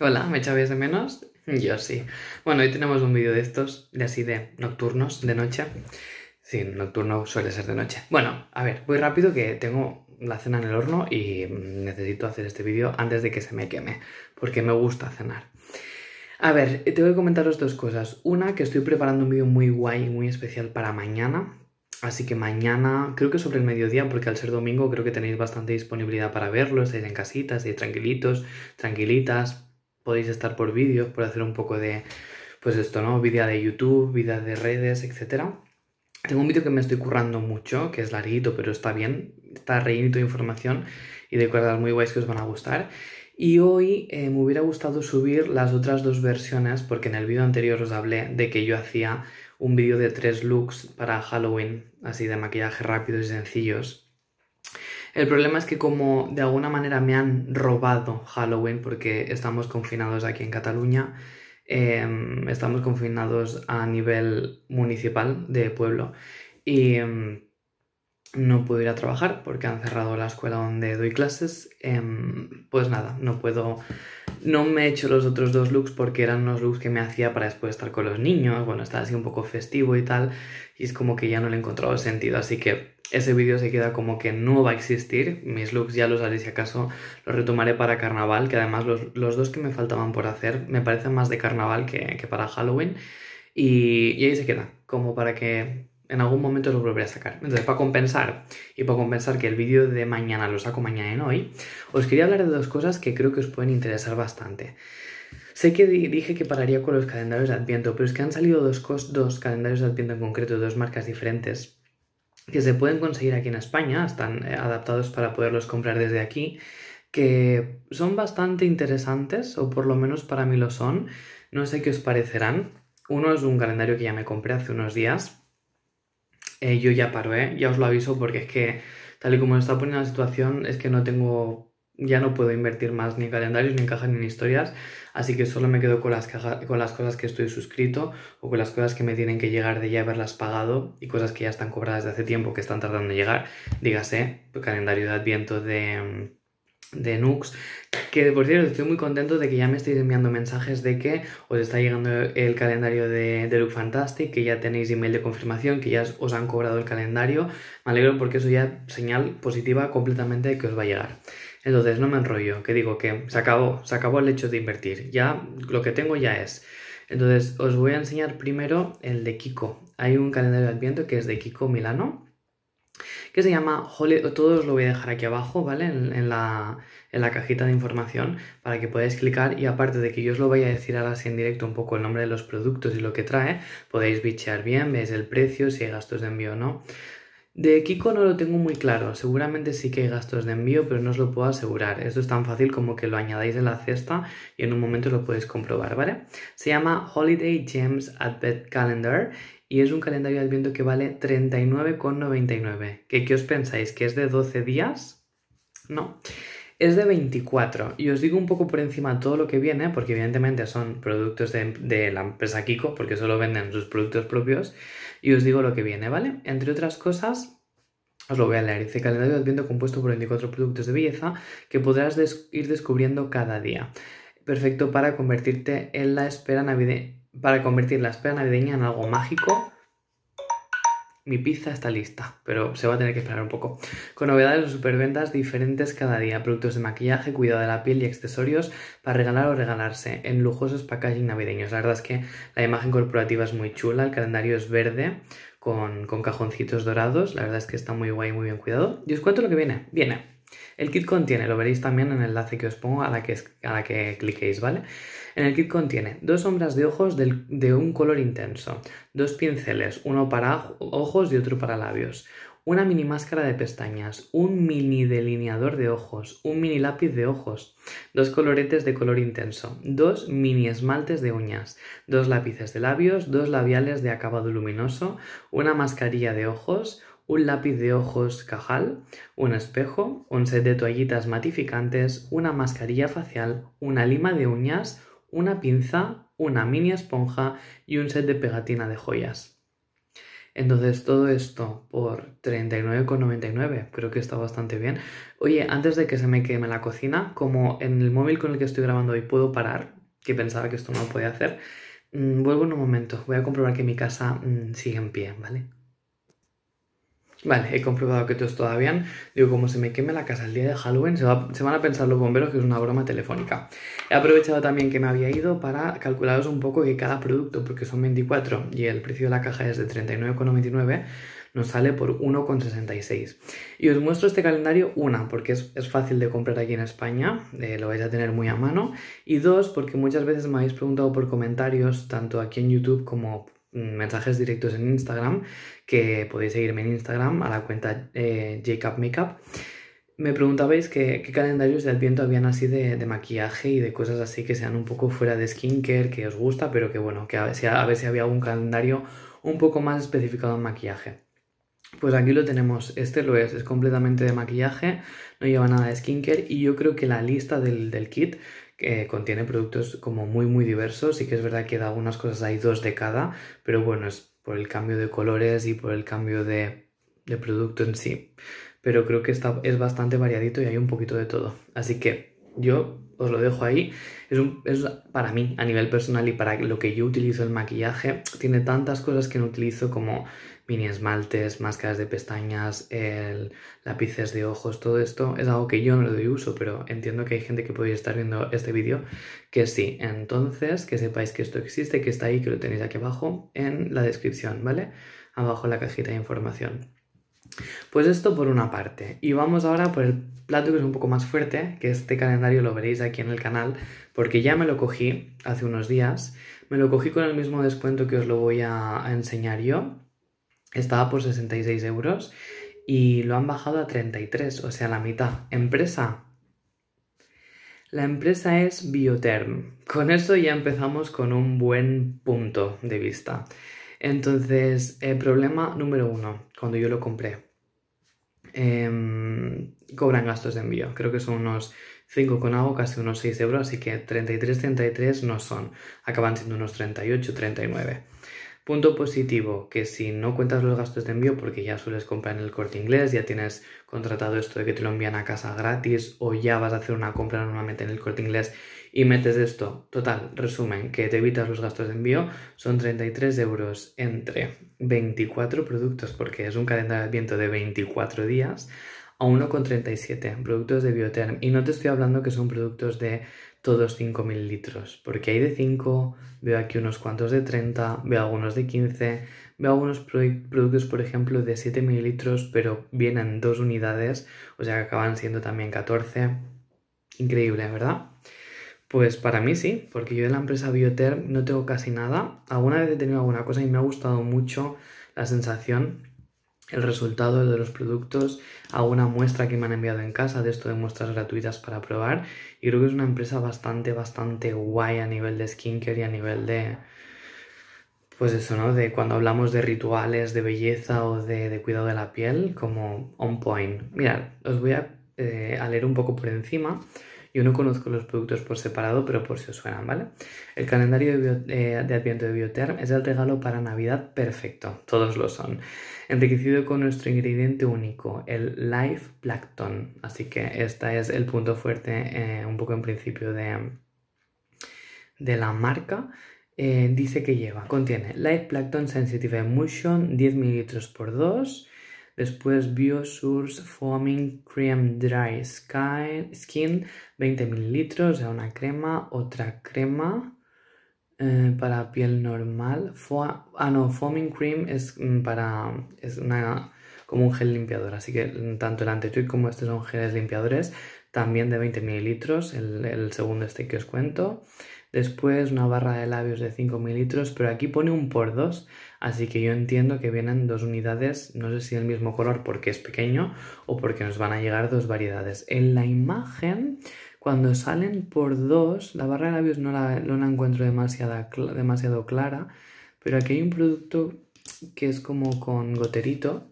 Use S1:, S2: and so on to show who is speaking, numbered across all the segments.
S1: Hola, ¿me echabas de menos? Yo sí. Bueno, hoy tenemos un vídeo de estos, de así de nocturnos, de noche. Sí, nocturno suele ser de noche. Bueno, a ver, voy rápido que tengo la cena en el horno y necesito hacer este vídeo antes de que se me queme, porque me gusta cenar. A ver, tengo que comentaros dos cosas. Una, que estoy preparando un vídeo muy guay, muy especial para mañana. Así que mañana, creo que sobre el mediodía, porque al ser domingo creo que tenéis bastante disponibilidad para verlo, estáis en casitas, estáis tranquilitos, tranquilitas, podéis estar por vídeos, por hacer un poco de, pues esto, ¿no? Vida de YouTube, vida de redes, etc. Tengo un vídeo que me estoy currando mucho, que es larguito, pero está bien, está relleno de información y de cosas muy guays que os van a gustar. Y hoy eh, me hubiera gustado subir las otras dos versiones, porque en el vídeo anterior os hablé de que yo hacía un vídeo de tres looks para Halloween, así de maquillaje rápido y sencillos. El problema es que como de alguna manera me han robado Halloween porque estamos confinados aquí en Cataluña, em, estamos confinados a nivel municipal de pueblo y em, no puedo ir a trabajar porque han cerrado la escuela donde doy clases, em, pues nada, no puedo no me he hecho los otros dos looks porque eran unos looks que me hacía para después estar con los niños, bueno, estaba así un poco festivo y tal, y es como que ya no le he encontrado sentido, así que ese vídeo se queda como que no va a existir, mis looks ya los haré si acaso los retomaré para carnaval, que además los, dos que me faltaban por hacer me parecen más de carnaval que, que para Halloween, y, y ahí se queda, como para que en algún momento lo volveré a sacar. Entonces, para compensar y para compensar que el vídeo de mañana lo saco mañana en hoy, os quería hablar de dos cosas que creo que os pueden interesar bastante. Sé que dije que pararía con los calendarios de Adviento, pero es que han salido dos, dos calendarios de Adviento en concreto, dos marcas diferentes, que se pueden conseguir aquí en España, están eh, adaptados para poderlos comprar desde aquí, que son bastante interesantes, o por lo menos para mí lo son. No sé qué os parecerán. Uno es un calendario que ya me compré hace unos días, eh, yo ya paro, ¿eh? Ya os lo aviso porque es que tal y como me está poniendo la situación es que no tengo, ya no puedo invertir más ni calendarios, ni cajas, ni historias, así que solo me quedo con las, con las cosas que estoy suscrito o con las cosas que me tienen que llegar de ya haberlas pagado y cosas que ya están cobradas de hace tiempo que están tardando en llegar, dígase, calendario de adviento de de Nux, que por cierto estoy muy contento de que ya me estáis enviando mensajes de que os está llegando el calendario de, de Look Fantastic, que ya tenéis email de confirmación, que ya os han cobrado el calendario. Me alegro porque eso ya es señal positiva completamente de que os va a llegar. Entonces, no me enrollo, que digo que se acabó, se acabó el hecho de invertir. Ya lo que tengo ya es. Entonces, os voy a enseñar primero el de Kiko. Hay un calendario de adviento que es de Kiko Milano que se llama todo todos lo voy a dejar aquí abajo, ¿vale? En, la, cajita de información para que podáis clicar y aparte de que yo os lo voy a decir ahora así en directo un poco el nombre de los productos y lo que trae, podéis bichear bien, veis el precio, si hay gastos de envío o no. De Kiko no lo tengo muy claro, seguramente sí que hay gastos de envío, pero no os lo puedo asegurar. Esto es tan fácil como que lo añadáis en la cesta y en un momento lo podéis comprobar, ¿vale? Se llama Holiday Gems Advent Calendar y es un calendario de Adviento que vale 39,99. ¿Qué, os pensáis? ¿Que es de 12 días? No. Es de 24 y os digo un poco por encima todo lo que viene, porque evidentemente son productos de, la empresa Kiko, porque solo venden sus productos propios, y os digo lo que viene, ¿vale? Entre otras cosas, os lo voy a leer. Dice calendario de Adviento compuesto por 24 productos de belleza que podrás ir descubriendo cada día. Perfecto para convertirte en la espera navideña para convertir la espera navideña en algo mágico. Mi pizza está lista, pero se va a tener que esperar un poco. Con novedades o superventas diferentes cada día, productos de maquillaje, cuidado de la piel y accesorios para regalar o regalarse en lujosos packaging navideños. La verdad es que la imagen corporativa es muy chula, el calendario es verde con, cajoncitos dorados, la verdad es que está muy guay, muy bien cuidado. Y os cuento lo que viene. Viene. El kit contiene, lo veréis también en el enlace que os pongo a la que, a la que cliquéis, ¿vale? En el kit contiene dos sombras de ojos de un color intenso, dos pinceles, uno para ojos y otro para labios, una mini máscara de pestañas, un mini delineador de ojos, un mini lápiz de ojos, dos coloretes de color intenso, dos mini esmaltes de uñas, dos lápices de labios, dos labiales de acabado luminoso, una mascarilla de ojos, un lápiz de ojos cajal, un espejo, un set de toallitas matificantes, una mascarilla facial, una lima de uñas, una pinza, una mini esponja y un set de pegatina de joyas. Entonces todo esto por 39,99, creo que está bastante bien. Oye, antes de que se me queme la cocina, como en el móvil con el que estoy grabando hoy puedo parar, que pensaba que esto no lo podía hacer, mm, vuelvo en un momento, voy a comprobar que mi casa mm, sigue en pie, ¿vale? Vale, he comprobado que todos todavía Digo, como se me queme la casa el día de Halloween, se, van a pensar los bomberos que es una broma telefónica. He aprovechado también que me había ido para calcularos un poco que cada producto, porque son 24 y el precio de la caja es de 39,99, nos sale por 1,66. Y os muestro este calendario, una, porque es, fácil de comprar aquí en España, eh, lo vais a tener muy a mano, y dos, porque muchas veces me habéis preguntado por comentarios, tanto aquí en YouTube como mensajes directos en Instagram, que podéis seguirme en Instagram a la cuenta eh, Jacob Makeup. Me preguntabais qué calendarios de Adviento habían así de, de, maquillaje y de cosas así que sean un poco fuera de skincare, que os gusta, pero que bueno, que a, a ver si había algún calendario un poco más especificado en maquillaje. Pues aquí lo tenemos, este lo es, es completamente de maquillaje, no lleva nada de skincare y yo creo que la lista del, del kit que eh, contiene productos como muy muy diversos. y que es verdad que de algunas cosas hay dos de cada, pero bueno, es por el cambio de colores y por el cambio de, de producto en sí. Pero creo que está, es bastante variadito y hay un poquito de todo. Así que yo os lo dejo ahí. Es, es, para mí, a nivel personal y para lo que yo utilizo el maquillaje, tiene tantas cosas que no utilizo como mini esmaltes, máscaras de pestañas, lápices de ojos, todo esto es algo que yo no le doy uso, pero entiendo que hay gente que puede estar viendo este vídeo que sí. Entonces, que sepáis que esto existe, que está ahí, que lo tenéis aquí abajo en la descripción, ¿vale? Abajo en la cajita de información. Pues esto por una parte. Y vamos ahora por el plato que es un poco más fuerte, que este calendario lo veréis aquí en el canal, porque ya me lo cogí hace unos días. Me lo cogí con el mismo descuento que os lo voy a enseñar yo estaba por 66 euros y lo han bajado a 33, o sea, la mitad. Empresa. La empresa es Bioterm. Con eso ya empezamos con un buen punto de vista. Entonces, el eh, problema número uno, cuando yo lo compré, em, cobran gastos de envío. Creo que son unos 5 con algo, casi unos 6 euros, así que 33, 33 no son. Acaban siendo unos 38, 39. Punto positivo, que si no cuentas los gastos de envío porque ya sueles comprar en el corte inglés, ya tienes contratado esto de que te lo envían a casa gratis o ya vas a hacer una compra normalmente en el corte inglés y metes esto, total, resumen, que te evitas los gastos de envío, son 33 euros entre 24 productos porque es un calendario de viento de 24 días a 1,37 productos de Bioterm. Y no te estoy hablando que son productos de todos 5 mililitros, porque hay de 5, veo aquí unos cuantos de 30, veo algunos de 15, veo algunos productos, por ejemplo, de 7 mililitros, pero vienen dos unidades, o sea que acaban siendo también 14. Increíble, ¿verdad? Pues para mí sí, porque yo de la empresa Bioterm no tengo casi nada. Alguna vez he tenido alguna cosa y me ha gustado mucho la sensación, el resultado de los productos a una muestra que me han enviado en casa de esto de muestras gratuitas para probar y creo que es una empresa bastante bastante guay a nivel de skincare y a nivel de pues eso, ¿no? De cuando hablamos de rituales de belleza o de, cuidado de la piel como on point. Mirad, os voy a, eh, a leer un poco por encima yo no conozco los productos por separado, pero por si os suenan, ¿vale? El calendario de, eh, Adviento de Biotherm es el regalo para Navidad perfecto, todos lo son. Enriquecido con nuestro ingrediente único, el Live Plankton. Así que este es el punto fuerte, eh, un poco en principio de, de la marca. Eh, dice que lleva, contiene Live Plankton Sensitive Emulsion, 10 ml por 2 Después Biosource Foaming Cream Dry Skin, 20 ml, o una crema, otra crema eh, para piel normal. ah, no, Foaming Cream es mm, para. es una, como un gel limpiador, así que tanto el anti como este son geles limpiadores, también de 20 ml el, el segundo este que os cuento. Después una barra de labios de 5 ml pero aquí pone un por 2 Así que yo entiendo que vienen dos unidades, no sé si el mismo color porque es pequeño o porque nos van a llegar dos variedades. En la imagen, cuando salen por dos, la barra de labios no la, encuentro demasiado clara, pero aquí hay un producto que es como con goterito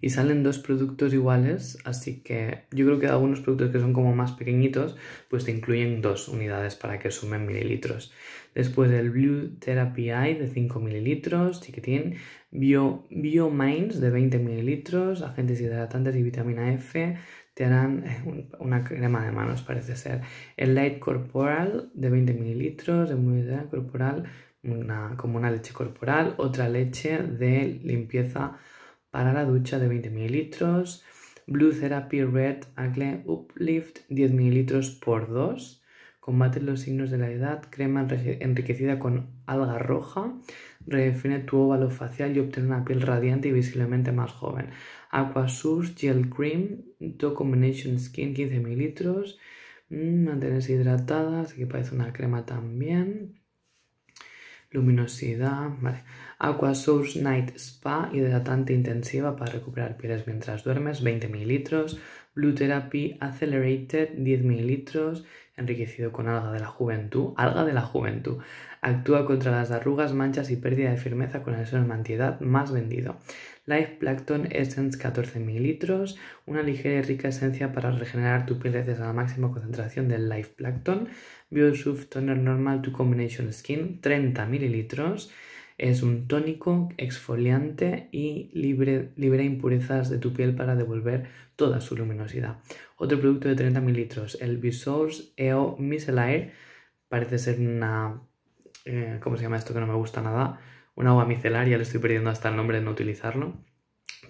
S1: y salen dos productos iguales, así que yo creo que algunos productos que son como más pequeñitos, pues te incluyen dos unidades para que sumen mililitros. Después el Blue Therapy Eye de 5 mililitros, chiquitín. Bio, Bio de 20 mililitros, agentes hidratantes y vitamina F. Te harán eh, una crema de manos, parece ser. El Light Corporal de 20 mililitros, de corporal, como una leche corporal. Otra leche de limpieza para la ducha de 20 mililitros. Blue Therapy Red Agle Uplift 10 mililitros por 2 Combate los signos de la edad, crema enriquecida con alga roja, redefine tu óvalo facial y obtiene una piel radiante y visiblemente más joven. Aqua Source Gel Cream, Do Combination Skin 15 mililitros, mm, mantenerse hidratada, así que parece una crema también. Luminosidad, vale. Aqua Source Night Spa, hidratante intensiva para recuperar pieles mientras duermes, 20 mililitros. Blue Therapy Accelerated 10 ml, enriquecido con alga de la juventud. Alga de la juventud. Actúa contra las arrugas, manchas y pérdida de firmeza con el sol antiedad más vendido. Life Plankton Essence 14 ml. una ligera y rica esencia para regenerar tu piel gracias a la máxima concentración del Life Plankton. bio Toner Normal to Combination Skin 30 ml. Es un tónico, exfoliante y libera impurezas de tu piel para devolver toda su luminosidad. Otro producto de 30 mililitros, el Visource EO Micellar, parece ser una... Eh, ¿Cómo se llama esto que no me gusta nada? Una agua micelar, ya le estoy perdiendo hasta el nombre de no utilizarlo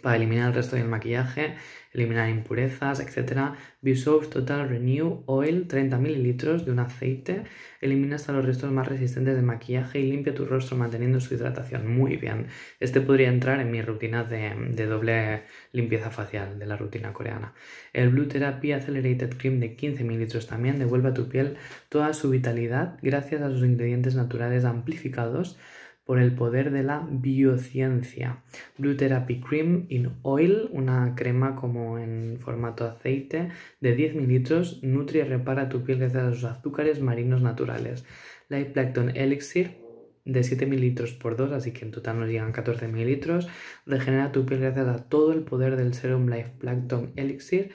S1: para eliminar el resto del maquillaje, eliminar impurezas, etc. Bisoft Total Renew Oil 30 ml de un aceite. Elimina hasta los restos más resistentes de maquillaje y limpia tu rostro manteniendo su hidratación. Muy bien. Este podría entrar en mi rutina de, doble limpieza facial de la rutina coreana. El Blue Therapy Accelerated Cream de 15 ml también devuelve a tu piel toda su vitalidad gracias a sus ingredientes naturales amplificados por el poder de la biociencia. Blue Therapy Cream in Oil, una crema como en formato aceite de 10 mililitros, nutre y repara tu piel gracias a sus azúcares marinos naturales. Life Plankton Elixir, de 7 mililitros por 2, así que en total nos llegan 14 mililitros. Regenera tu piel gracias a todo el poder del Serum Life Plankton Elixir.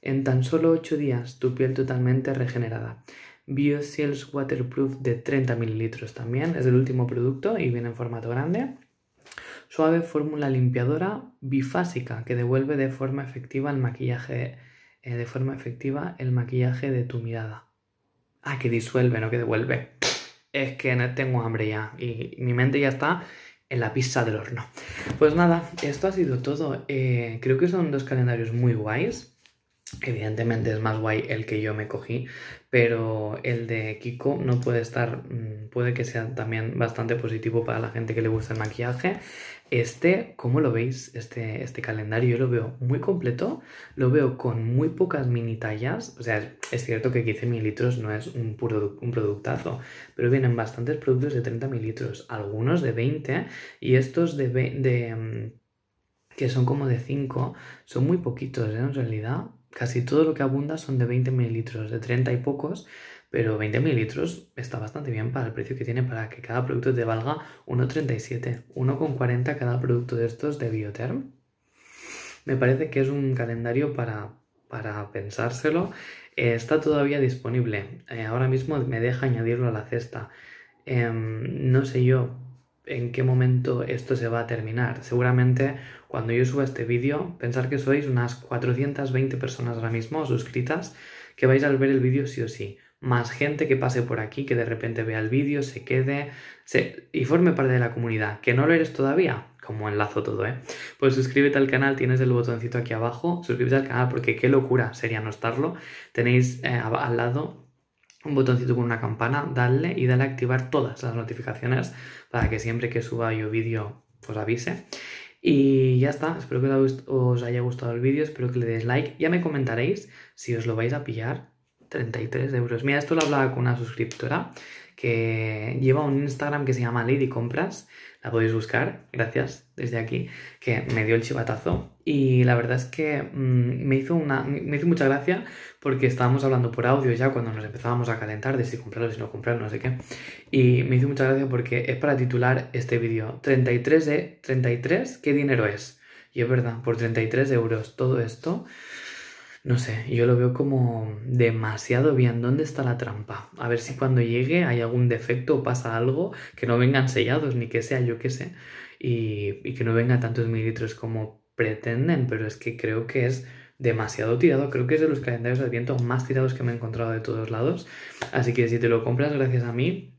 S1: En tan solo 8 días, tu piel totalmente regenerada. BioSeals Waterproof de 30 ml también, es el último producto y viene en formato grande. Suave fórmula limpiadora bifásica que devuelve de forma efectiva el maquillaje, eh, de forma efectiva el maquillaje de tu mirada. Ah, que disuelve, no que devuelve. Es que tengo hambre ya y mi mente ya está en la pizza del horno. Pues nada, esto ha sido todo. Eh, creo que son dos calendarios muy guays. Evidentemente es más guay el que yo me cogí, pero el de Kiko no puede estar, mm, puede que sea también bastante positivo para la gente que le gusta el maquillaje. Este, ¿cómo lo veis? Este, este calendario yo lo veo muy completo, lo veo con muy pocas mini tallas, o sea, es cierto que 15 mililitros no es un, puro, un productazo, pero vienen bastantes productos de 30 mililitros, algunos de 20 y estos de, de mm, que son como de 5, son muy poquitos ¿eh? en realidad, Casi todo lo que abunda son de 20 mililitros, de 30 y pocos, pero 20 mililitros está bastante bien para el precio que tiene para que cada producto te valga 1,37, 1,40 cada producto de estos de biotherm Me parece que es un calendario para, para pensárselo. está todavía disponible. Eh, ahora mismo me deja añadirlo a la cesta. Em, no sé yo en qué momento esto se va a terminar. Seguramente cuando yo suba este vídeo, pensar que sois unas 420 personas ahora mismo suscritas que vais a ver el vídeo sí o sí. Más gente que pase por aquí, que de repente vea el vídeo, se quede se... y forme parte de la comunidad. ¿Que no lo eres todavía? Como enlazo todo, ¿eh? Pues suscríbete al canal, tienes el botoncito aquí abajo. Suscríbete al canal porque qué locura sería no estarlo. Tenéis eh, al lado un botoncito con una campana, Dale y dale a activar todas las notificaciones para que siempre que suba yo vídeo os pues avise. Y ya está, espero que os haya gustado el vídeo, espero que le des like. Ya me comentaréis si os lo vais a pillar. 33 euros. Mira, esto lo hablaba con una suscriptora que lleva un Instagram que se llama Lady Compras la podéis buscar, gracias desde aquí, que me dio el chivatazo. Y la verdad es que mm, me, hizo una, me hizo mucha gracia porque estábamos hablando por audio ya cuando nos empezábamos a calentar de si comprarlo, si no comprarlo, no sé qué. Y me hizo mucha gracia porque es para titular este vídeo 33 de 33, ¿qué dinero es? Y es verdad, por 33 euros todo esto no sé, yo lo veo como demasiado bien. ¿Dónde está la trampa? A ver si cuando llegue hay algún defecto o pasa algo que no vengan sellados, ni que sea, yo que sé, y, que no venga tantos mililitros como pretenden, pero es que creo que es demasiado tirado. Creo que es de los calendarios de Adviento más tirados que me he encontrado de todos lados. Así que si te lo compras gracias a mí,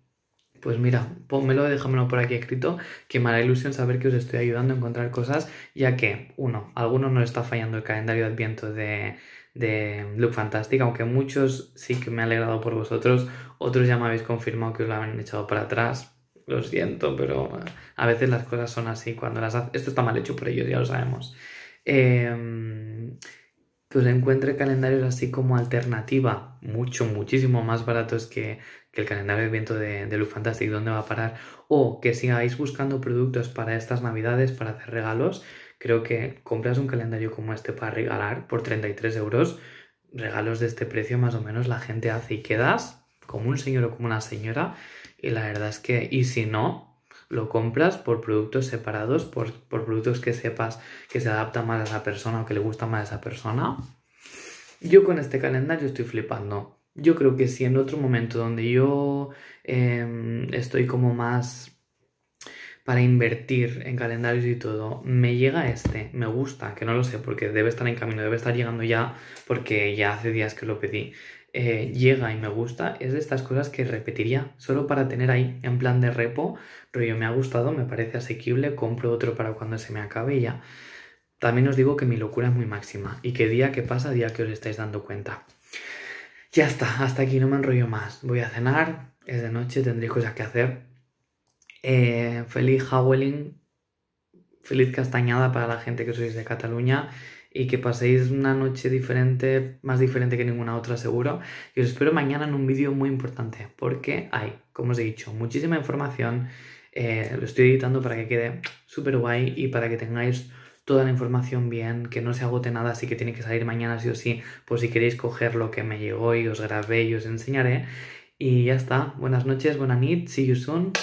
S1: pues mira, pónmelo, déjamelo por aquí escrito, que me ilusión saber que os estoy ayudando a encontrar cosas, ya que, uno, alguno no está fallando el calendario de Adviento de de Look Fantastic, aunque muchos sí que me ha alegrado por vosotros, otros ya me habéis confirmado que os lo habían echado para atrás. Lo siento, pero eh, a veces las cosas son así cuando las Esto está mal hecho por ellos, ya lo sabemos. Em, que os encuentre calendarios así como alternativa, mucho, muchísimo más baratos que, que el calendario de viento de, de Look Fantastic, dónde va a parar, o que sigáis buscando productos para estas navidades, para hacer regalos, Creo que compras un calendario como este para regalar por 33 euros, regalos de este precio más o menos la gente hace y quedas como un señor o como una señora y la verdad es que, y si no, lo compras por productos separados, por, productos que sepas que se adapta más a esa persona o que le gusta más a esa persona. Yo con este calendario estoy flipando. Yo creo que si en otro momento donde yo em, estoy como más para invertir en calendarios y todo, me llega este, me gusta, que no lo sé porque debe estar en camino, debe estar llegando ya porque ya hace días que lo pedí. Eh, llega y me gusta, es de estas cosas que repetiría solo para tener ahí en plan de repo, rollo me ha gustado, me parece asequible, compro otro para cuando se me acabe y ya. También os digo que mi locura es muy máxima y que día que pasa, día que os estáis dando cuenta. Ya está, hasta aquí no me enrollo más. Voy a cenar, es de noche, tendré cosas que hacer, eh, feliz Howling, feliz Castañada para la gente que sois de Cataluña y que paséis una noche diferente, más diferente que ninguna otra seguro. Y os espero mañana en un vídeo muy importante porque hay, como os he dicho, muchísima información. Eh, lo estoy editando para que quede súper guay y para que tengáis toda la información bien, que no se agote nada, así que tiene que salir mañana sí o sí, por si queréis coger lo que me llegó y os grabé y os enseñaré. Y ya está, buenas noches, buenas noches, see you soon.